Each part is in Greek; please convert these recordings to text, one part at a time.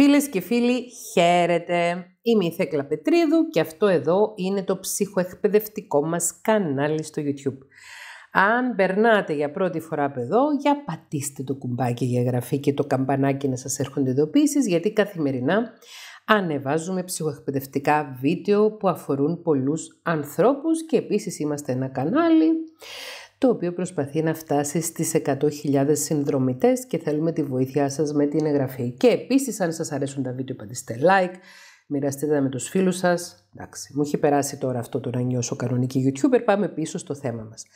Φίλες και φίλοι, χαίρετε! Είμαι η Θέκλα Πετρίδου και αυτό εδώ είναι το ψυχοεκπαιδευτικό μας κανάλι στο YouTube. Αν περνάτε για πρώτη φορά από εδώ, για πατήστε το κουμπάκι για γραφή και το καμπανάκι να σας έρχονται ειδοποίησεις, γιατί καθημερινά ανεβάζουμε ψυχοεκπαιδευτικά βίντεο που αφορούν πολλούς ανθρώπους και επίσης είμαστε ένα κανάλι το οποίο προσπαθεί να φτάσει στις 100.000 συνδρομητές και θέλουμε τη βοήθειά σας με την εγγραφή. Και επίσης αν σας αρέσουν τα βίντεο πατήστε like, μοιραστείτε τα με τους φίλους σας. Εντάξει, μου έχει περάσει τώρα αυτό το να νιώσω κανονική YouTuber, πάμε πίσω στο θέμα μας.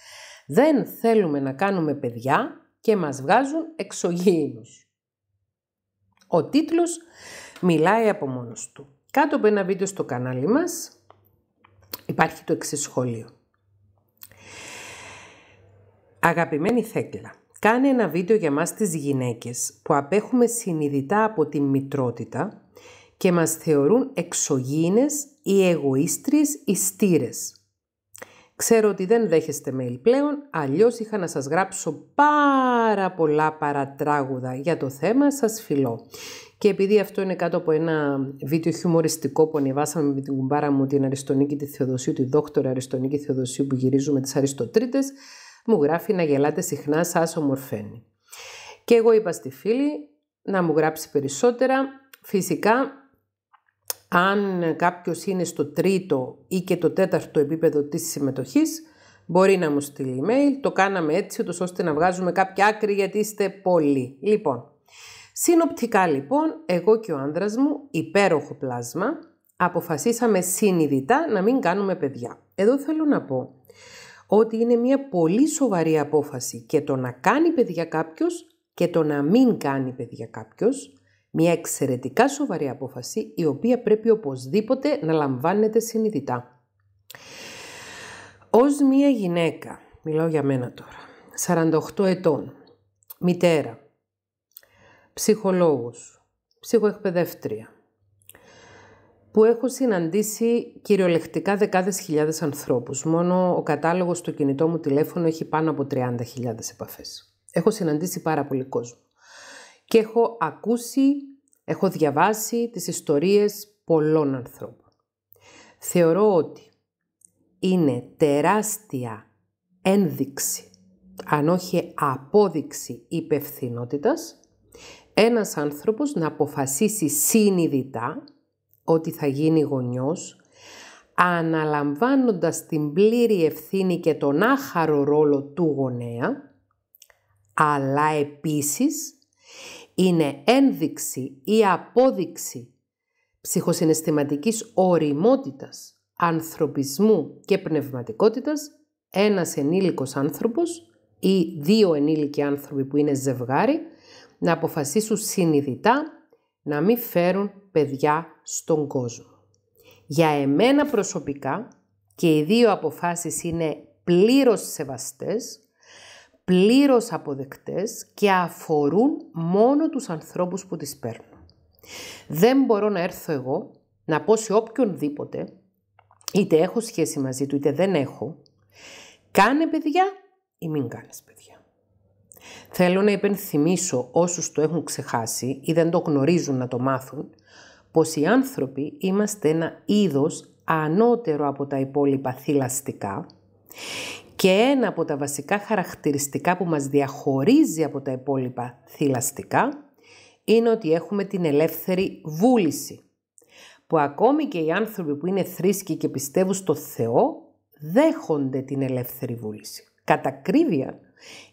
Δεν θέλουμε να κάνουμε παιδιά και μας βγάζουν εξωγήινους. Ο τίτλος μιλάει από μόνος του. Κάτω από ένα βίντεο στο κανάλι μας υπάρχει το εξής σχόλιο. Αγαπημένη Θέκλα, κάνε ένα βίντεο για μας τις γυναίκες που απέχουμε συνειδητά από τη μητρότητα και μας θεωρούν εξωγήινες ή εγωίστριες ή στήρες. Ξέρω ότι δεν δέχεστε mail πλέον, αλλιώς είχα να σας γράψω πάρα πολλά παρατράγουδα για το θέμα, σας φιλώ. Και επειδή αυτό είναι κάτω από ένα βίντεο χιουμοριστικό που ανεβάσαμε με την κουμπάρα μου την Αριστονίκη τη Θεοδοσίου, τη δόκτωρα Αριστονίκη Θεοδοσίου που γυρίζουμε τις Αριστοτρίτες, μου γράφει να γελάτε συχνά, σας ομορφαίνει. Και εγώ είπα στη φίλη να μου γράψει περισσότερα. Φυσικά, αν κάποιος είναι στο τρίτο ή και το τέταρτο επίπεδο της συμμετοχής, μπορεί να μου στείλει email. Το κάναμε έτσι, ώστε να βγάζουμε κάποια άκρη γιατί είστε πολλοί. Λοιπόν, συνοπτικά λοιπόν, εγώ και ο άνδρας μου, υπέροχο πλάσμα, αποφασίσαμε συνειδητά να μην κάνουμε παιδιά. Εδώ θέλω να πω ότι είναι μια πολύ σοβαρή απόφαση και το να κάνει παιδιά κάποιος και το να μην κάνει παιδιά κάποιος, μια εξαιρετικά σοβαρή απόφαση η οποία πρέπει οπωσδήποτε να λαμβάνεται συνειδητά. Ως μια γυναίκα, μιλάω για μένα τώρα, 48 ετών, μητέρα, ψυχολόγος, ψυχοεκπαιδεύτρια, που έχω συναντήσει κυριολεκτικά δεκάδες χιλιάδες ανθρώπους. Μόνο ο κατάλογος στο κινητό μου τηλέφωνο έχει πάνω από 30.000 επαφές. Έχω συναντήσει πάρα πολύ κόσμο. Και έχω ακούσει, έχω διαβάσει τις ιστορίες πολλών ανθρώπων. Θεωρώ ότι είναι τεράστια ένδειξη, αν όχι απόδειξη υπευθυνότητας, ένας άνθρωπος να αποφασίσει συνειδητά ότι θα γίνει γονιός, αναλαμβάνοντας την πλήρη ευθύνη και τον άχαρο ρόλο του γονέα, αλλά επίσης είναι ένδειξη ή απόδειξη ψυχοσυναισθηματικής οριμότητας, ανθρωπισμού και πνευματικότητας ένας ενήλικος άνθρωπος ή δύο ενήλικοι άνθρωποι που είναι ζευγάρι να αποφασίσουν συνειδητά να μην φέρουν παιδιά στον κόσμο. Για εμένα προσωπικά και οι δύο αποφάσεις είναι πλήρως σεβαστές, πλήρως αποδεκτές και αφορούν μόνο τους ανθρώπους που τις παίρνουν. Δεν μπορώ να έρθω εγώ να πω σε οποιονδήποτε, είτε έχω σχέση μαζί του είτε δεν έχω, κάνε παιδιά ή μην κάνεις παιδιά. Θέλω να υπενθυμίσω όσους το έχουν ξεχάσει ή δεν το γνωρίζουν να το μάθουν, πως οι άνθρωποι είμαστε ένα είδος ανώτερο από τα υπόλοιπα θηλαστικά και ένα από τα βασικά χαρακτηριστικά που μας διαχωρίζει από τα υπόλοιπα θηλαστικά είναι ότι έχουμε την ελεύθερη βούληση που ακόμη και οι άνθρωποι που είναι θρήσκοι και πιστεύουν στο Θεό δέχονται την ελεύθερη βούληση. Κατά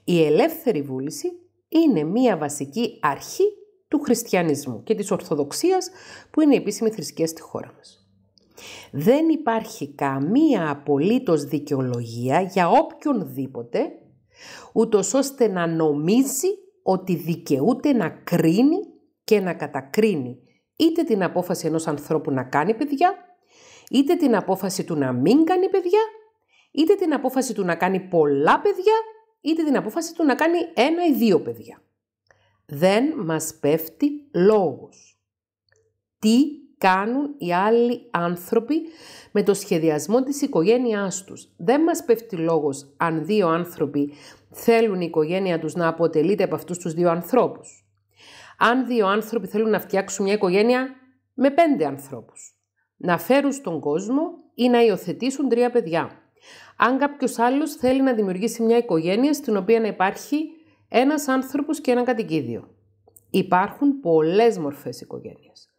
η ελεύθερη βούληση είναι μία βασική αρχή του χριστιανισμού και της Ορθοδοξίας που είναι επίσημη θρησκεία στη χώρα μας. Δεν υπάρχει καμία απολύτως δικαιολογία για οποιονδήποτε, ούτως ώστε να νομίζει ότι δικαιούται να κρίνει και να κατακρίνει είτε την απόφαση ενός ανθρώπου να κάνει παιδιά, είτε την απόφαση του να μην κάνει παιδιά, είτε την απόφαση του να κάνει πολλά παιδιά, είτε την απόφαση του να κάνει ένα ή δύο παιδιά. Δεν μας πέφτει λόγος. Τι κάνουν οι άλλοι άνθρωποι με το σχεδιασμό της οικογένειάς τους. Δεν μας πέφτει λόγος αν δύο άνθρωποι θέλουν η οικογένεια τους να αποτελείται από αυτούς τους δύο ανθρώπους. Αν δύο άνθρωποι θέλουν να φτιάξουν μια οικογένεια με πέντε ανθρώπους. Να φέρουν στον κόσμο ή να υιοθετήσουν τρία παιδιά. Αν κάποιος άλλος θέλει να δημιουργήσει μια οικογένεια στην οποία να υπάρχει ένας άνθρωπος και ένα κατοικίδιο. Υπάρχουν πολλές μορφές οικογένειας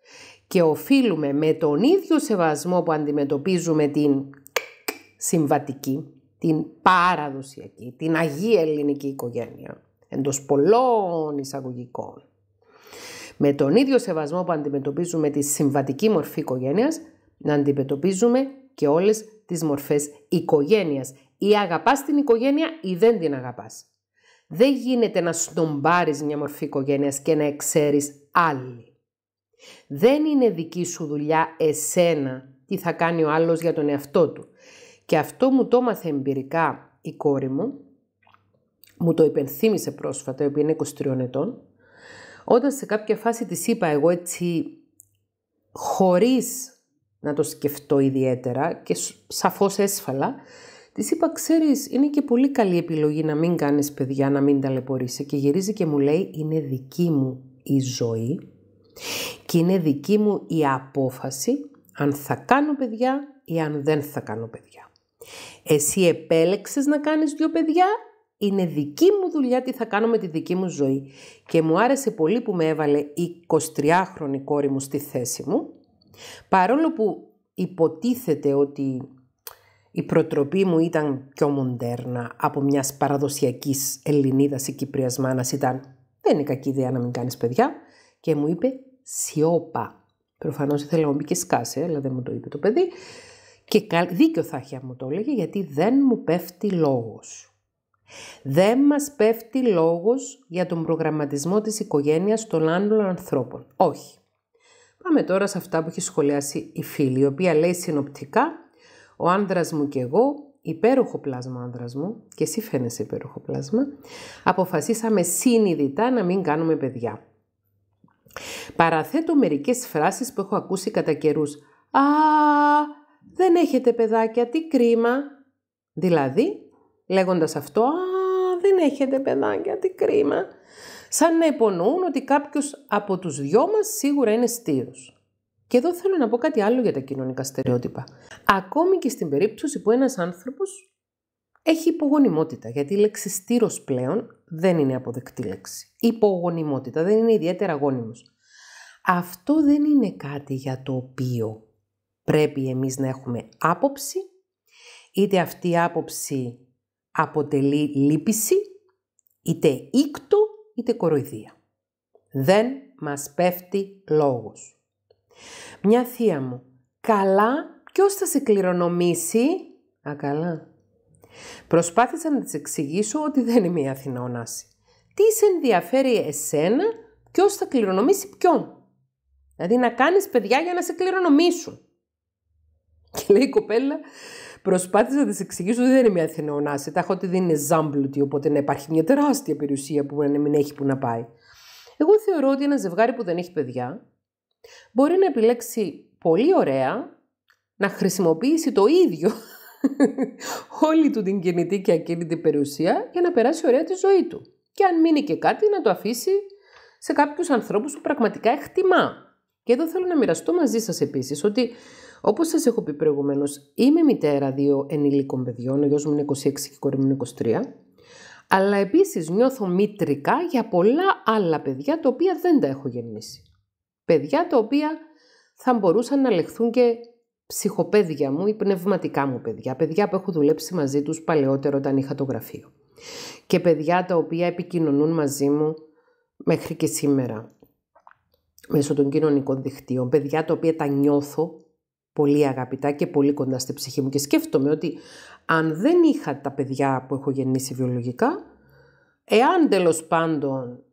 και οφείλουμε με τον ίδιο σεβασμό που αντιμετωπίζουμε την συμβατική, την παραδοσιακή, την Αγία Ελληνική οικογένεια, εντός πολλών εισαγωγικών. Με τον ίδιο σεβασμό που αντιμετωπίζουμε τη συμβατική μορφή οικογένειας, να αντιμετωπίζουμε και όλες τις μορφές οικογένειας. Ή αγαπάς την οικογένεια ή δεν την αγαπάς. Δεν γίνεται να πάρει μια μορφή οικογένειας και να εξέρει άλλη. Δεν είναι δική σου δουλειά εσένα τι θα κάνει ο άλλος για τον εαυτό του. Και αυτό μου το μάθε εμπειρικά η κόρη μου, μου το υπενθύμησε πρόσφατα, η οποία είναι 23 ετών, όταν σε κάποια φάση της είπα εγώ έτσι χωρίς να το σκεφτώ ιδιαίτερα και σαφώς έσφαλα, Της είπα, ξέρεις, είναι και πολύ καλή επιλογή να μην κάνεις παιδιά, να μην ταλαιπωρήσει. Και γυρίζει και μου λέει, είναι δική μου η ζωή και είναι δική μου η απόφαση αν θα κάνω παιδιά ή αν δεν θα κάνω παιδιά. Εσύ επέλεξες να κάνεις δύο παιδιά, είναι δική μου δουλειά τι θα κάνω με τη δική μου ζωή. Και μου άρεσε πολύ που με έβαλε η 23χρονη κόρη μου στη θέση μου, παρόλο που υποτίθεται ότι η προτροπή μου ήταν πιο μοντέρνα από μιας παραδοσιακής Ελληνίδας ή Κυπρίας μάνας. Ήταν, δεν είναι κακή ιδέα να μην κάνεις παιδιά. Και μου είπε, σιώπα. Προφανώς ήθελα να μου πει και σκάσε, αλλά δεν μου το είπε το παιδί. Και δίκιο θα έχει μου το έλεγε, γιατί δεν μου πέφτει λόγος. Δεν μας πέφτει λόγος για τον προγραμματισμό της οικογένειας των άλλων ανθρώπων. Όχι. Πάμε τώρα σε αυτά που έχει σχολιάσει η φίλη, η οποία λέει συνοπτικά ο άντρας μου και εγώ, υπέροχο πλάσμα άντρας μου, και εσύ φαίνεσαι υπέροχο πλάσμα, αποφασίσαμε συνειδητά να μην κάνουμε παιδιά. Παραθέτω μερικές φράσεις που έχω ακούσει κατά καιρούς. «Α, δεν έχετε παιδάκια, τι κρίμα». Δηλαδή, λέγοντας αυτό, «Α, δεν έχετε παιδάκια, τι κρίμα». Σαν να υπονοούν ότι κάποιος από τους δυο μας σίγουρα είναι στήρος. Και εδώ θέλω να πω κάτι άλλο για τα κοινωνικά στερεότυπα. Ακόμη και στην περίπτωση που ένας άνθρωπος έχει υπογονιμότητα, γιατί η λέξη στήρος πλέον δεν είναι αποδεκτή λέξη. Υπογονιμότητα δεν είναι ιδιαίτερα γόνιμος. Αυτό δεν είναι κάτι για το οποίο πρέπει εμείς να έχουμε άποψη, είτε αυτή η άποψη αποτελεί λύπηση, είτε ήκτο, είτε κοροϊδία. Δεν μας πέφτει λόγος. Μια θεία μου. Καλά, ποιος θα σε κληρονομήσει. Α, καλά. Προσπάθησα να της εξηγήσω ότι δεν είμαι η Ωνάση. Τι σε ενδιαφέρει εσένα, ποιος θα κληρονομήσει ποιον. Δηλαδή να κάνεις παιδιά για να σε κληρονομήσουν. Και λέει η κοπέλα, προσπάθησα να της εξηγήσω ότι δεν είμαι Ωνάση. Τα έχω ότι δεν είναι ζάμπλουτη, οπότε να υπάρχει μια τεράστια περιουσία που να μην έχει που να πάει. Εγώ θεωρώ ότι ένα ζευγάρι που δεν έχει παιδιά Μπορεί να επιλέξει πολύ ωραία να χρησιμοποιήσει το ίδιο όλη του την κινητή και ακίνητη περιουσία για να περάσει ωραία τη ζωή του. Και αν μείνει και κάτι να το αφήσει σε κάποιους ανθρώπους που πραγματικά εκτιμά. Και εδώ θέλω να μοιραστώ μαζί σας επίσης ότι όπως σας έχω πει προηγουμένως είμαι μητέρα δύο ενηλίκων παιδιών, ο γιος μου είναι 26 και η κόρη μου είναι 23. Αλλά επίσης νιώθω μητρικά για πολλά άλλα παιδιά τα οποία δεν τα έχω γεννήσει παιδιά τα οποία θα μπορούσαν να λεχθούν και ψυχοπαίδια μου ή πνευματικά μου παιδιά, παιδιά που έχω δουλέψει μαζί τους παλαιότερο όταν είχα το γραφείο και παιδιά τα οποία επικοινωνούν μαζί μου μέχρι και σήμερα μέσω των κοινωνικών δικτύων, παιδιά τα οποία τα νιώθω πολύ αγαπητά και πολύ κοντά στη ψυχή μου και σκέφτομαι ότι αν δεν είχα τα παιδιά που έχω γεννήσει βιολογικά, εάν τέλος πάντων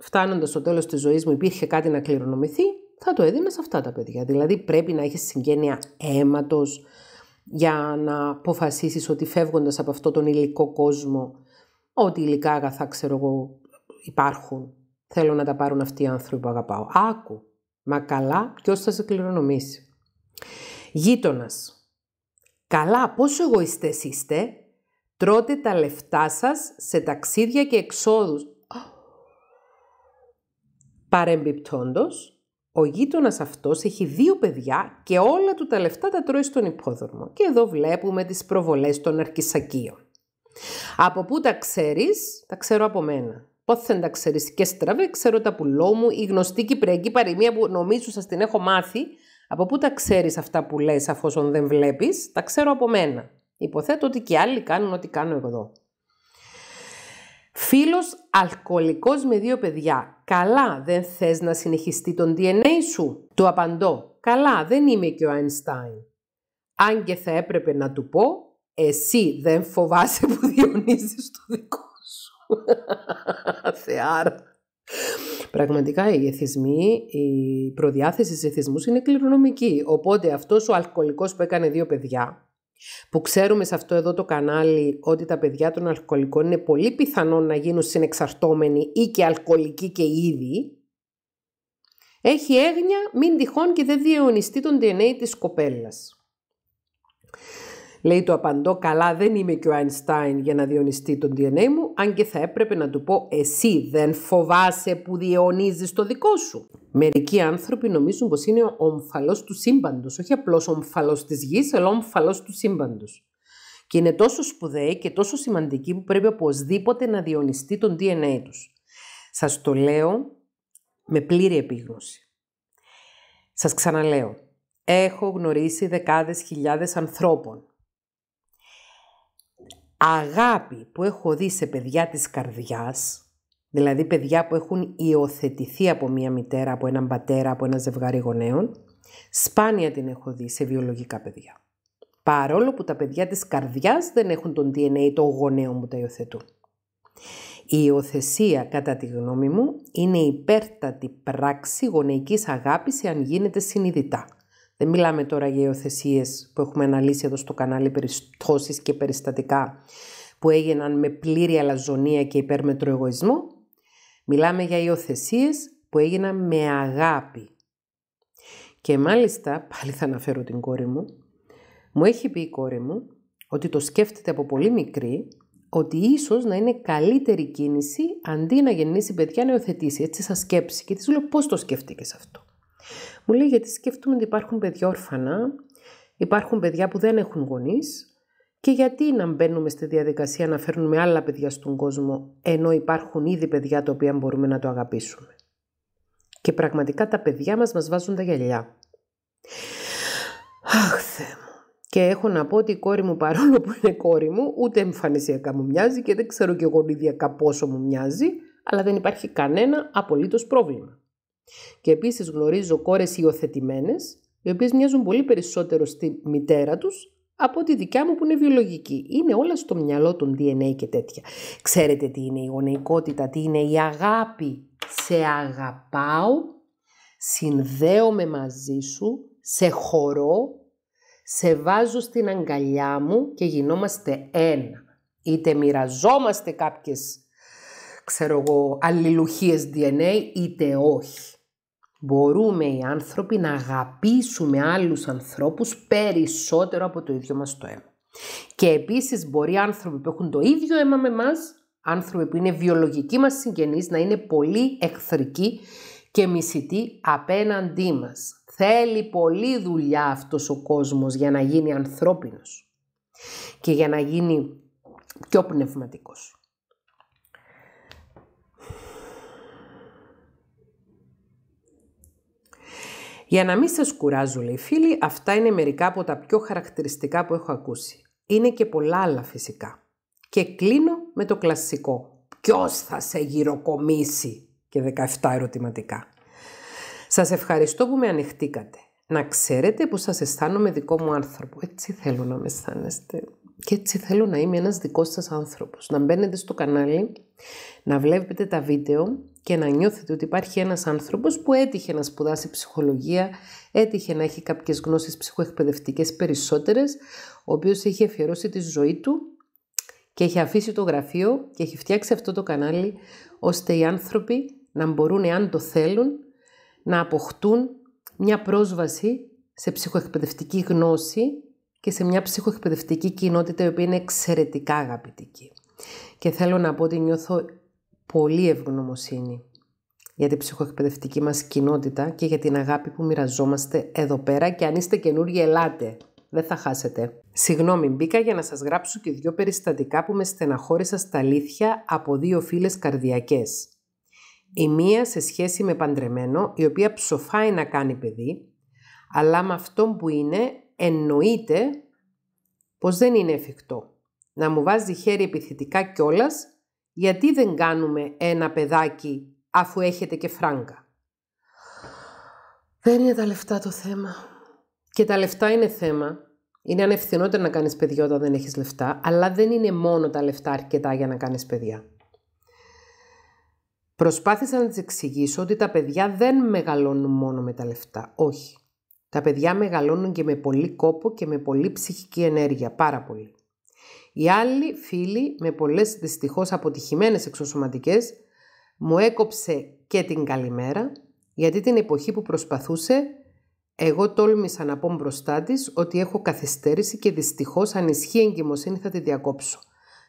φτάνοντας στο τέλος της ζωής μου υπήρχε κάτι να κληρονομηθεί, θα το έδινα σε αυτά τα παιδιά. Δηλαδή πρέπει να έχεις συγγένεια αίματος για να αποφασίσεις ότι φεύγοντας από αυτόν τον υλικό κόσμο, ό,τι υλικά αγαθά ξέρω εγώ υπάρχουν, θέλω να τα πάρουν αυτοί οι άνθρωποι που αγαπάω. Άκου, μα καλά, ποιος θα σε κληρονομήσει. Γείτονας. Καλά, πόσο εγωιστές είστε, τρώτε τα λεφτά σας σε ταξίδια και εξόδους. Παρεμπιπτόντος, ο γείτονας αυτός έχει δύο παιδιά και όλα του τα λεφτά τα τρώει στον υπόδρομο. Και εδώ βλέπουμε τις προβολές των αρκισακίων. Από πού τα ξέρεις, τα ξέρω από μένα. δεν τα ξέρεις και στραβέ, ξέρω τα πουλό μου, η γνωστή κυπριακή παροιμία που νομίζω σας την έχω μάθει. Από πού τα ξέρεις αυτά που λες αφόσον δεν βλέπεις, τα ξέρω από μένα. Υποθέτω ότι και άλλοι κάνουν ό,τι κάνω εγώ εδώ. Φίλος αλκοολικός με δύο παιδιά. Καλά, δεν θες να συνεχιστεί τον DNA σου. Του απαντώ. Καλά, δεν είμαι και ο Einstein. Αν και θα έπρεπε να του πω, εσύ δεν φοβάσαι που διονύζεις το δικό σου. Θεάρα. Πραγματικά οι εθισμοί, η προδιάθεση σε εθισμούς είναι κληρονομική. Οπότε αυτός ο αλκοολικός που έκανε δύο παιδιά, που ξέρουμε σε αυτό εδώ το κανάλι ότι τα παιδιά των αλκοολικών είναι πολύ πιθανό να γίνουν συνεξαρτώμενοι ή και αλκοολικοί και ήδη, έχει έγνοια μην τυχόν και δεν διαιωνιστεί τον DNA της κοπέλας. Λέει το απαντώ καλά δεν είμαι και ο Αϊνστάιν για να διονυστεί τον DNA μου αν και θα έπρεπε να του πω εσύ δεν φοβάσαι που διαιωνίζεις το δικό σου. Μερικοί άνθρωποι νομίζουν πως είναι ο ομφαλός του σύμπαντος, όχι απλώς ο ομφαλός της γης αλλά ο ομφαλός του σύμπαντος. Και είναι τόσο σπουδαίοι και τόσο σημαντικοί που πρέπει οπωσδήποτε να διονυστεί τον DNA τους. Σας το λέω με πλήρη επίγνωση. Σας ξαναλέω, έχω γνωρίσει δεκάδες χιλιάδες ανθρώπων αγάπη που έχω δει σε παιδιά της καρδιάς, δηλαδή παιδιά που έχουν υιοθετηθεί από μία μητέρα, από έναν πατέρα, από ένα ζευγάρι γονέων, σπάνια την έχω δει σε βιολογικά παιδιά. Παρόλο που τα παιδιά της καρδιάς δεν έχουν τον DNA το γονέων που τα υιοθετούν. Η υιοθεσία, κατά τη γνώμη μου, είναι υπέρτατη πράξη γονεϊκής αγάπης εάν γίνεται συνειδητά. Δεν μιλάμε τώρα για υιοθεσίες που έχουμε αναλύσει εδώ στο κανάλι περιπτώσει και περιστατικά που έγιναν με πλήρη αλαζονία και υπέρμετρο εγωισμό. Μιλάμε για υιοθεσίες που έγιναν με αγάπη. Και μάλιστα, πάλι θα αναφέρω την κόρη μου, μου έχει πει η κόρη μου ότι το σκέφτεται από πολύ μικρή ότι ίσως να είναι καλύτερη κίνηση αντί να γεννήσει παιδιά να υιοθετήσει. Έτσι σα σκέψει. Και της λέω πώς το σκέφτηκες αυτό. Μου λέει γιατί σκεφτούμε ότι υπάρχουν παιδιά όρφανα, υπάρχουν παιδιά που δεν έχουν γονείς. και γιατί να μπαίνουμε στη διαδικασία να φέρνουμε άλλα παιδιά στον κόσμο ενώ υπάρχουν ήδη παιδιά τα οποία μπορούμε να το αγαπήσουμε. Και πραγματικά τα παιδιά μας μας βάζουν τα γυαλιά. Αχ, Θεέ μου. Και έχω να πω ότι η κόρη μου παρόλο που είναι κόρη μου, ούτε εμφανισιακά μου μοιάζει και δεν ξέρω και εγώ πόσο μου μοιάζει, αλλά δεν υπάρχει κανένα απολύτως πρόβλημα. Και επίσης γνωρίζω κόρες υιοθετημένες, οι οποίες μοιάζουν πολύ περισσότερο στη μητέρα τους από τη δικιά μου που είναι βιολογική. Είναι όλα στο μυαλό των DNA και τέτοια. Ξέρετε τι είναι η γονεϊκότητα, τι είναι η αγάπη. Σε αγαπάω, συνδέομαι μαζί σου, σε χωρώ, σε βάζω στην αγκαλιά μου και γινόμαστε ένα. Είτε μοιραζόμαστε κάποιες, ξέρω εγώ, αλληλουχίες DNA, είτε όχι μπορούμε οι άνθρωποι να αγαπήσουμε άλλους ανθρώπους περισσότερο από το ίδιο μας το αίμα. Και επίσης μπορεί άνθρωποι που έχουν το ίδιο αίμα με μας, άνθρωποι που είναι βιολογικοί μας συγγενείς, να είναι πολύ εχθρικοί και μισητοί απέναντί μας. Θέλει πολλή δουλειά αυτός ο κόσμος για να γίνει ανθρώπινος και για να γίνει πιο πνευματικός. Για να μην σας κουράζω, λέει φίλοι, αυτά είναι μερικά από τα πιο χαρακτηριστικά που έχω ακούσει. Είναι και πολλά άλλα φυσικά. Και κλείνω με το κλασικό. Ποιος θα σε γυροκομίσει και 17 ερωτηματικά. Σας ευχαριστώ που με ανοιχτήκατε. Να ξέρετε που σας αισθάνομαι δικό μου άνθρωπο. Έτσι θέλω να με αισθάνεστε. Και έτσι θέλω να είμαι ένας δικός σας άνθρωπος. Να μπαίνετε στο κανάλι, να βλέπετε τα βίντεο και να νιώθετε ότι υπάρχει ένας άνθρωπος που έτυχε να σπουδάσει ψυχολογία, έτυχε να έχει κάποιες γνώσεις ψυχοεκπαιδευτικές περισσότερες, ο οποίος έχει αφιερώσει τη ζωή του και έχει αφήσει το γραφείο και έχει φτιάξει αυτό το κανάλι, ώστε οι άνθρωποι να μπορούν, εάν το θέλουν, να αποκτούν μια πρόσβαση σε ψυχοεκπαιδευτική γνώση και σε μια ψυχοεκπαιδευτική κοινότητα η οποία είναι εξαιρετικά αγαπητική. Και θέλω να πω ότι νιώθω πολύ ευγνωμοσύνη για την ψυχοεκπαιδευτική μας κοινότητα και για την αγάπη που μοιραζόμαστε εδώ πέρα και αν είστε καινούργοι ελάτε. Δεν θα χάσετε. Συγγνώμη, μπήκα για να σας γράψω και δύο περιστατικά που με στεναχώρησα στα αλήθεια από δύο φίλες καρδιακές. Η μία σε σχέση με παντρεμένο, η οποία ψοφάει να κάνει παιδί, αλλά με αυτόν που είναι εννοείται πως δεν είναι εφικτό. Να μου βάζει χέρι επιθετικά κιόλας γιατί δεν κάνουμε ένα παιδάκι αφού έχετε και φράγκα. Δεν είναι τα λεφτά το θέμα. Και τα λεφτά είναι θέμα. Είναι ανευθυνότερο να κάνεις παιδιά όταν δεν έχεις λεφτά, αλλά δεν είναι μόνο τα λεφτά αρκετά για να κάνεις παιδιά. Προσπάθησα να τη εξηγήσω ότι τα παιδιά δεν μεγαλώνουν μόνο με τα λεφτά. Όχι. Τα παιδιά μεγαλώνουν και με πολύ κόπο και με πολύ ψυχική ενέργεια. Πάρα πολύ. Οι άλλοι φίλοι, με πολλές δυστυχώς αποτυχημένες εξωσωματικές, μου έκοψε και την καλημέρα, γιατί την εποχή που προσπαθούσε, εγώ τόλμησα να πω μπροστά της ότι έχω καθυστέρηση και δυστυχώς αν ισχύει εγκυμοσύνη θα τη διακόψω.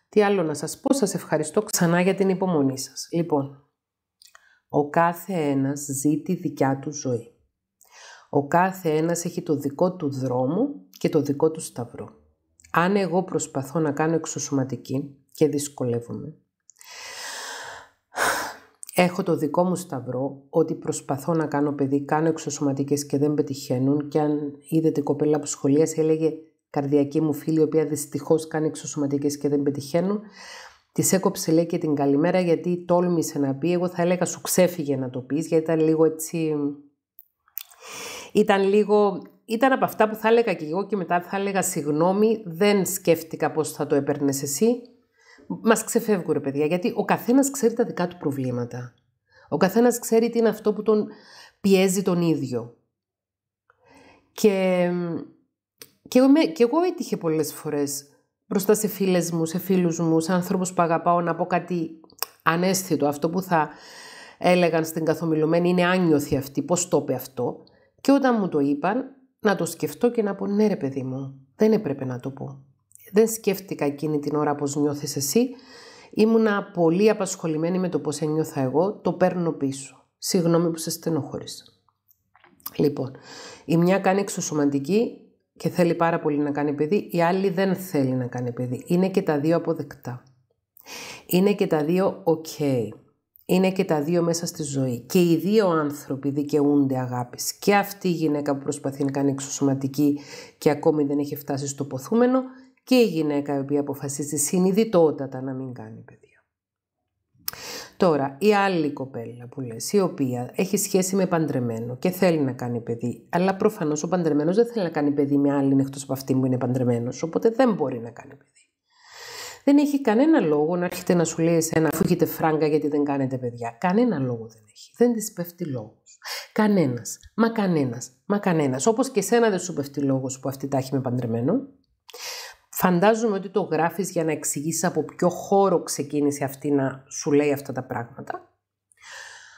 Τι άλλο να σας πω, σας ευχαριστώ ξανά για την υπομονή σας. Λοιπόν, ο κάθε ένας ζει τη δικιά του ζωή. Ο κάθε ένας έχει το δικό του δρόμο και το δικό του σταυρό. Αν εγώ προσπαθώ να κάνω εξωσωματική και δυσκολεύομαι, έχω το δικό μου σταυρό ότι προσπαθώ να κάνω παιδί, κάνω εξωσωματικές και δεν πετυχαίνουν και αν είδε την κοπέλα σχολεία, σε έλεγε καρδιακή μου φίλη, η οποία δυστυχώς κάνει εξωσωματικές και δεν πετυχαίνουν, Της έκοψε λέει και την καλημέρα γιατί τόλμησε να πει. Εγώ θα έλεγα σου ξέφυγε να το πεις γιατί ήταν λίγο έτσι... Ήταν λίγο ήταν από αυτά που θα έλεγα και εγώ και μετά θα έλεγα συγγνώμη, δεν σκέφτηκα πώς θα το έπαιρνες εσύ. Μας ξεφεύγουν ρε παιδιά, γιατί ο καθένας ξέρει τα δικά του προβλήματα. Ο καθένας ξέρει τι είναι αυτό που τον πιέζει τον ίδιο. Και, και, εγώ, και εγώ έτυχε πολλές φορές μπροστά σε φίλες μου, σε φίλους μου, σε ανθρώπους που αγαπάω να πω κάτι ανέσθητο. Αυτό που θα έλεγαν στην καθομιλωμένη είναι άνιωθη αυτή, πώς το είπε αυτό. Και όταν μου το είπαν, να το σκεφτώ και να πω ναι ρε παιδί μου, δεν έπρεπε να το πω. Δεν σκέφτηκα εκείνη την ώρα πώς νιώθεις εσύ. Ήμουνα πολύ απασχολημένη με το πώς ένιωθα εγώ, το παίρνω πίσω. Συγγνώμη που σε στενόχωρησα. Λοιπόν, η μια κάνει εξωσωματική και θέλει πάρα πολύ να κάνει παιδί, η άλλη δεν θέλει να κάνει παιδί. Είναι και τα δύο αποδεκτά. Είναι και τα δύο ok είναι και τα δύο μέσα στη ζωή. Και οι δύο άνθρωποι δικαιούνται αγάπης. Και αυτή η γυναίκα που προσπαθεί να κάνει εξωσωματική και ακόμη δεν έχει φτάσει στο ποθούμενο και η γυναίκα η οποία αποφασίζει συνειδητότατα να μην κάνει παιδί. Τώρα, η άλλη κοπέλα που λες, η οποία έχει σχέση με παντρεμένο και θέλει να κάνει παιδί, αλλά προφανώς ο παντρεμένος δεν θέλει να κάνει παιδί με άλλη εκτός από αυτή που είναι παντρεμένος, οπότε δεν μπορεί να κάνει παιδί. Δεν έχει κανένα λόγο να έρχεται να σου λέει εσένα αφού έχετε φράγκα γιατί δεν κάνετε παιδιά. Κανένα λόγο δεν έχει. Δεν της πέφτει λόγος. Κανένας. Μα κανένας. Μα κανένας. Όπως και εσένα δεν σου πέφτει λόγος που αυτή τα έχει με παντρεμένο. Φαντάζομαι ότι το γράφεις για να εξηγήσει από ποιο χώρο ξεκίνησε αυτή να σου λέει αυτά τα πράγματα.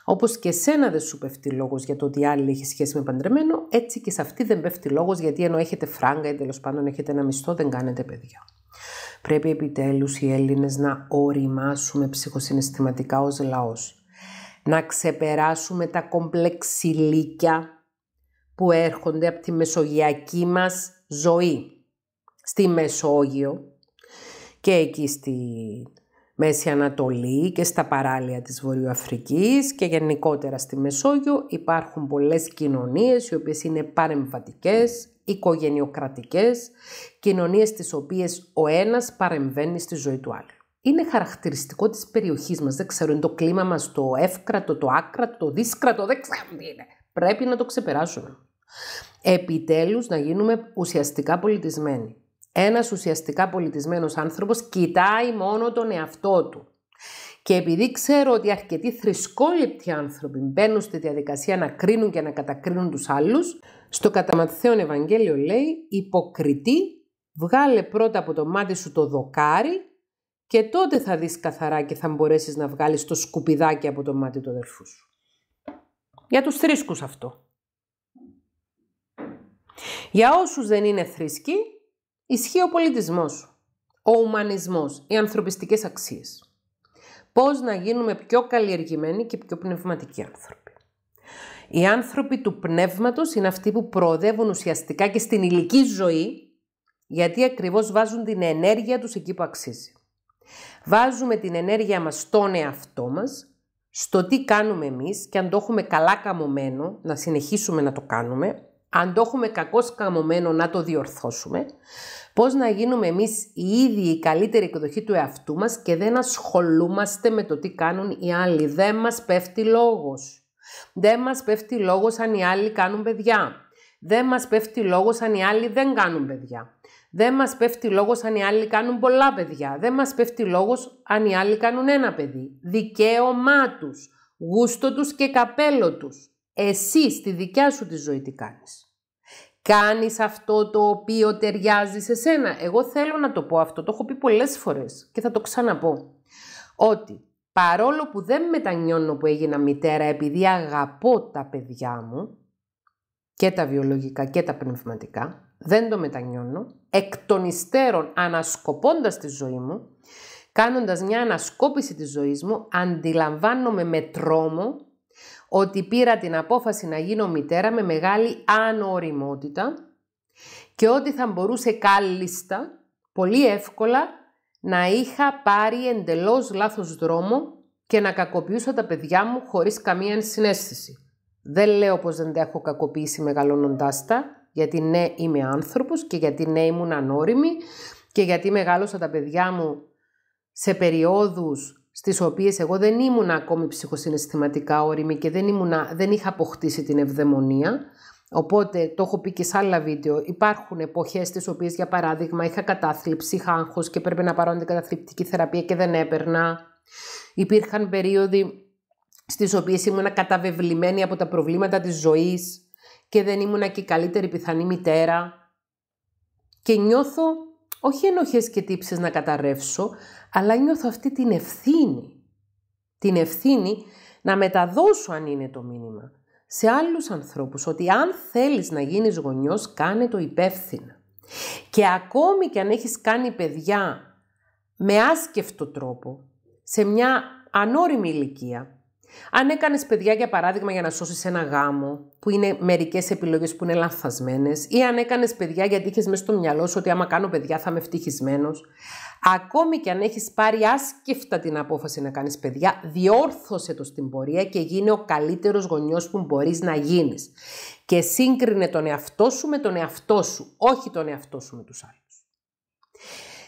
Όπως και εσένα δεν σου πέφτει λόγος για το ότι άλλη έχει σχέση με παντρεμένο, έτσι και σε αυτή δεν πέφτει λόγος γιατί ενώ έχετε φράγκα ή τέλος πάντων έχετε ένα μισθό, δεν κάνετε παιδιά. Πρέπει επιτέλους οι Έλληνες να οριμάσουμε ψυχοσυναισθηματικά ως λαός. Να ξεπεράσουμε τα κομπλεξιλίκια που έρχονται από τη μεσογειακή μας ζωή. Στη Μεσόγειο και εκεί στη Μέση Ανατολή και στα παράλια της Βορειοαφρικής και γενικότερα στη Μεσόγειο υπάρχουν πολλές κοινωνίες οι οποίες είναι παρεμβατικές, οικογενειοκρατικές, κοινωνίες τις οποίες ο ένας παρεμβαίνει στη ζωή του άλλου. Είναι χαρακτηριστικό της περιοχής μας, δεν ξέρω, είναι το κλίμα μας το εύκρατο, το άκρατο, το δίσκρατο, δεν ξέρω τι είναι. Πρέπει να το ξεπεράσουμε. Επιτέλους να γίνουμε ουσιαστικά πολιτισμένοι. Ένας ουσιαστικά πολιτισμένος άνθρωπος κοιτάει μόνο τον εαυτό του. Και επειδή ξέρω ότι αρκετοί θρησκόληπτοι άνθρωποι μπαίνουν στη διαδικασία να κρίνουν και να κατακρίνουν τους άλλους, στο καταματθέον Ευαγγέλιο λέει «Υποκριτή, βγάλε πρώτα από το μάτι σου το δοκάρι και τότε θα δεις καθαρά και θα μπορέσεις να βγάλεις το σκουπιδάκι από το μάτι του αδερφού σου». Για τους θρήσκους αυτό. Για όσους δεν είναι θρήσκοι, ισχύει ο πολιτισμός, ο ουμανισμός, οι ανθρωπιστικές αξίες πώς να γίνουμε πιο καλλιεργημένοι και πιο πνευματικοί άνθρωποι. Οι άνθρωποι του πνεύματος είναι αυτοί που προοδεύουν ουσιαστικά και στην ηλική ζωή, γιατί ακριβώς βάζουν την ενέργεια τους εκεί που αξίζει. Βάζουμε την ενέργεια μας στον εαυτό μας, στο τι κάνουμε εμείς και αν το έχουμε καλά καμωμένο, να συνεχίσουμε να το κάνουμε, αν το έχουμε κακό σκαμωμένο να το διορθώσουμε, πώς να γίνουμε εμείς οι ίδιοι η καλύτερη εκδοχή του εαυτού μας και δεν ασχολούμαστε με το τι κάνουν οι άλλοι. Δεν μας πέφτει λόγος. Δεν μας πέφτει λόγος αν οι άλλοι κάνουν παιδιά. Δεν μας πέφτει λόγος αν οι άλλοι δεν κάνουν παιδιά. Δεν μας πέφτει λόγος αν οι άλλοι κάνουν πολλά παιδιά. Δεν μας πέφτει λόγος αν οι άλλοι κάνουν ένα παιδί. Δικαίωμά τους, γούστο τους και καπέλο τους. Εσύ στη δικιά σου τη ζωή τι κάνεις. Κάνεις αυτό το οποίο ταιριάζει σε σένα. Εγώ θέλω να το πω αυτό, το έχω πει πολλές φορές και θα το ξαναπώ. Ότι παρόλο που δεν μετανιώνω που έγινα μητέρα επειδή αγαπώ τα παιδιά μου, και τα βιολογικά και τα πνευματικά, δεν το μετανιώνω, εκ των υστέρων ανασκοπώντας τη ζωή μου, κάνοντας μια ανασκόπηση της ζωής μου, αντιλαμβάνομαι με τρόμο ότι πήρα την απόφαση να γίνω μητέρα με μεγάλη ανοριμότητα και ότι θα μπορούσε κάλλιστα, πολύ εύκολα, να είχα πάρει εντελώς λάθος δρόμο και να κακοποιούσα τα παιδιά μου χωρίς καμία συνέστηση. Δεν λέω πως δεν τα έχω κακοποιήσει μεγαλώνοντάς τα, γιατί ναι είμαι άνθρωπος και γιατί ναι ήμουν ανώριμη και γιατί μεγάλωσα τα παιδιά μου σε περιόδους στις οποίες εγώ δεν ήμουν ακόμη ψυχοσυναισθηματικά όρημη και δεν, δεν είχα αποκτήσει την ευδαιμονία. Οπότε, το έχω πει και σε άλλα βίντεο, υπάρχουν εποχές στις οποίες, για παράδειγμα, είχα κατάθλιψη, είχα άγχος και έπρεπε να πάρω αντικαταθλιπτική θεραπεία και δεν έπαιρνα. Υπήρχαν περίοδοι στις οποίες ήμουν καταβεβλημένη από τα προβλήματα της ζωής και δεν ήμουνα και η καλύτερη πιθανή μητέρα. Και νιώθω όχι ενοχές και τύψεις να καταρρεύσω, αλλά νιώθω αυτή την ευθύνη. Την ευθύνη να μεταδώσω αν είναι το μήνυμα σε άλλους ανθρώπους ότι αν θέλεις να γίνεις γονιός κάνε το υπεύθυνα. Και ακόμη και αν έχεις κάνει παιδιά με άσκεφτο τρόπο, σε μια ανώριμη ηλικία, αν έκανες παιδιά, για παράδειγμα, για να σώσεις ένα γάμο, που είναι μερικές επιλογές που είναι λανθασμένες, ή αν έκανες παιδιά γιατί είχες μέσα στο μυαλό σου ότι άμα κάνω παιδιά θα είμαι ευτυχισμένος. Ακόμη και αν έχεις πάρει άσκεφτα την απόφαση να κάνεις παιδιά, διόρθωσε το στην πορεία και γίνε ο καλύτερος γονιός που μπορείς να γίνεις. Και σύγκρινε τον εαυτό σου με τον εαυτό σου, όχι τον εαυτό σου με τους άλλους.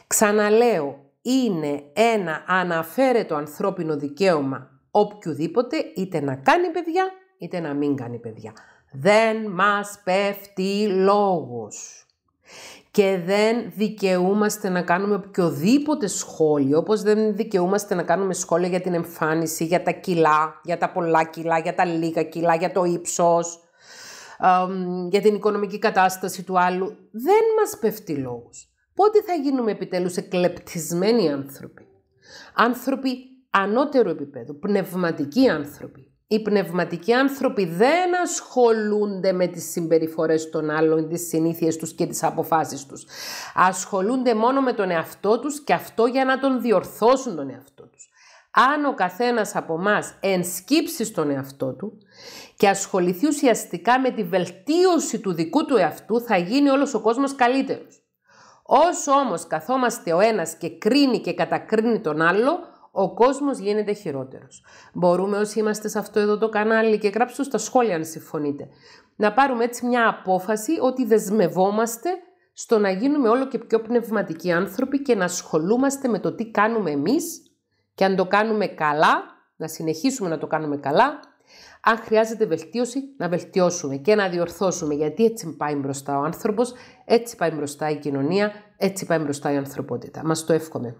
Ξαναλέω, είναι ένα αναφέρετο ανθρώπινο δικαίωμα οποιοδήποτε είτε να κάνει παιδιά είτε να μην κάνει παιδιά. Δεν μας πέφτει λόγος. Και δεν δικαιούμαστε να κάνουμε οποιοδήποτε σχόλιο, όπως δεν δικαιούμαστε να κάνουμε σχόλια για την εμφάνιση, για τα κιλά, για τα πολλά κιλά, για τα λίγα κιλά, για το ύψος, για την οικονομική κατάσταση του άλλου. Δεν μας πέφτει λόγος. Πότε θα γίνουμε επιτέλους εκλεπτισμένοι άνθρωποι. Άνθρωποι Ανώτερο επίπεδου, πνευματικοί άνθρωποι. Οι πνευματικοί άνθρωποι δεν ασχολούνται με τις συμπεριφορές των άλλων, τις συνήθειες τους και τις αποφάσεις τους. Ασχολούνται μόνο με τον εαυτό τους και αυτό για να τον διορθώσουν τον εαυτό τους. Αν ο καθένας από εμάς ενσκύψει στον εαυτό του και ασχοληθεί ουσιαστικά με τη βελτίωση του δικού του εαυτού, θα γίνει όλος ο κόσμος καλύτερος. Όσο όμως καθόμαστε ο ένας και κρίνει και κατακρίνει τον άλλο, ο κόσμος γίνεται χειρότερος. Μπορούμε όσοι είμαστε σε αυτό εδώ το κανάλι και γράψτε στα σχόλια αν συμφωνείτε. Να πάρουμε έτσι μια απόφαση ότι δεσμευόμαστε στο να γίνουμε όλο και πιο πνευματικοί άνθρωποι και να ασχολούμαστε με το τι κάνουμε εμείς και αν το κάνουμε καλά, να συνεχίσουμε να το κάνουμε καλά, αν χρειάζεται βελτίωση, να βελτιώσουμε και να διορθώσουμε, γιατί έτσι πάει μπροστά ο άνθρωπος, έτσι πάει μπροστά η κοινωνία, έτσι πάει μπροστά η ανθρωπότητα. Μας το εύχομαι.